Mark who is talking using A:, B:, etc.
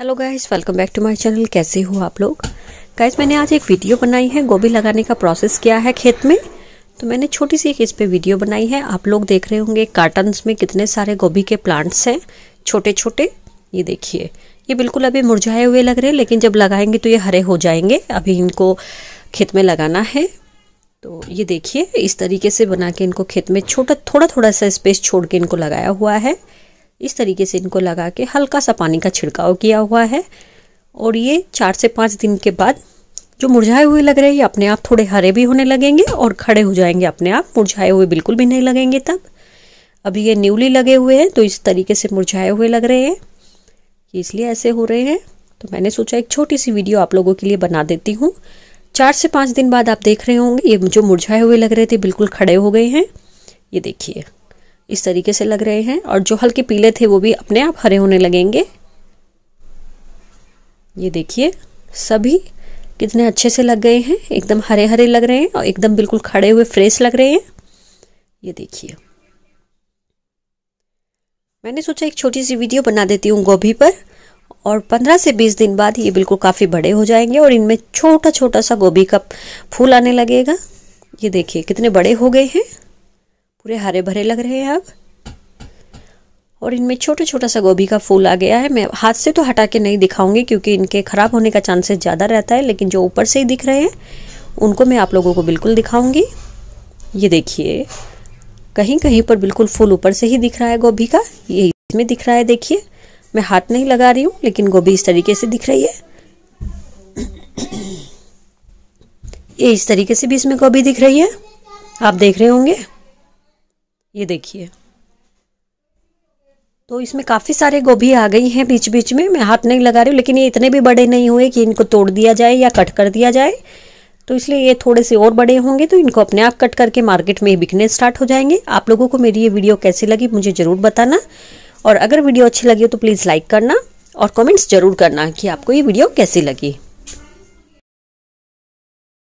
A: hello guys welcome back to my channel कैसे हो आप लोग गाइस मैंने आज एक वीडियो बनाई है गोभी लगाने का प्रोसेस क्या है खेत में तो मैंने छोटी सी एक इस पे वीडियो बनाई है आप लोग देख रहे होंगे कार्टन्स में कितने सारे गोभी के प्लांट्स हैं छोटे छोटे ये देखिए ये बिल्कुल अभी मुरझाए हुए लग रहे हैं लेकिन जब लगाएंगे तो ये हरे हो जाएंगे अभी इनको खेत में लगाना है तो ये देखिए इस तरीके से बना के इनको खेत में छोटा थोड़ा थोड़ा सा स्पेस छोड़ के इनको लगाया हुआ है इस तरीके से इनको लगा के हल्का सा पानी का छिड़काव किया हुआ है और ये चार से पाँच दिन के बाद जो मुरझाए हुए लग रहे हैं ये अपने आप थोड़े हरे भी होने लगेंगे और खड़े हो जाएंगे अपने आप मुरझाए हुए बिल्कुल भी नहीं लगेंगे तब अभी ये न्यूली लगे हुए हैं तो इस तरीके से मुरझाए हुए लग रहे हैं इसलिए ऐसे हो रहे हैं तो मैंने सोचा एक छोटी सी वीडियो आप लोगों के लिए बना देती हूँ चार से पाँच दिन बाद आप देख रहे होंगे ये जो मुरझाए हुए लग रहे थे बिल्कुल खड़े हो गए हैं ये देखिए इस तरीके से लग रहे हैं और जो हल्के पीले थे वो भी अपने आप हरे होने लगेंगे ये देखिए सभी कितने अच्छे से लग गए हैं एकदम हरे हरे लग रहे हैं और एकदम बिल्कुल खड़े हुए फ्रेश लग रहे हैं ये देखिए मैंने सोचा एक छोटी सी वीडियो बना देती हूँ गोभी पर और 15 से 20 दिन बाद ये बिल्कुल काफ़ी बड़े हो जाएंगे और इनमें छोटा छोटा सा गोभी का फूल आने लगेगा ये देखिए कितने बड़े हो गए हैं पूरे हरे भरे लग रहे हैं अब और इनमें छोटा छोटा सा गोभी का फूल आ गया है मैं हाथ से तो हटा के नहीं दिखाऊंगी क्योंकि इनके ख़राब होने का चांसेस ज़्यादा रहता है लेकिन जो ऊपर से ही दिख रहे हैं उनको मैं आप लोगों को बिल्कुल दिखाऊंगी ये देखिए कहीं कहीं पर बिल्कुल फूल ऊपर से ही दिख रहा है गोभी का ये इसमें दिख रहा है देखिए मैं हाथ नहीं लगा रही हूँ लेकिन गोभी इस तरीके से दिख रही है ये इस तरीके से भी इसमें गोभी दिख रही है आप देख रहे होंगे ये देखिए तो इसमें काफ़ी सारे गोभी आ गई हैं बीच बीच में मैं हाथ नहीं लगा रही हूँ लेकिन ये इतने भी बड़े नहीं हुए कि इनको तोड़ दिया जाए या कट कर दिया जाए तो इसलिए ये थोड़े से और बड़े होंगे तो इनको अपने आप कट करके मार्केट में बिकने स्टार्ट हो जाएंगे आप लोगों को मेरी ये वीडियो कैसी लगी मुझे ज़रूर बताना और अगर वीडियो अच्छी लगी हो तो प्लीज़ लाइक करना और कमेंट्स ज़रूर करना कि आपको ये वीडियो कैसी लगी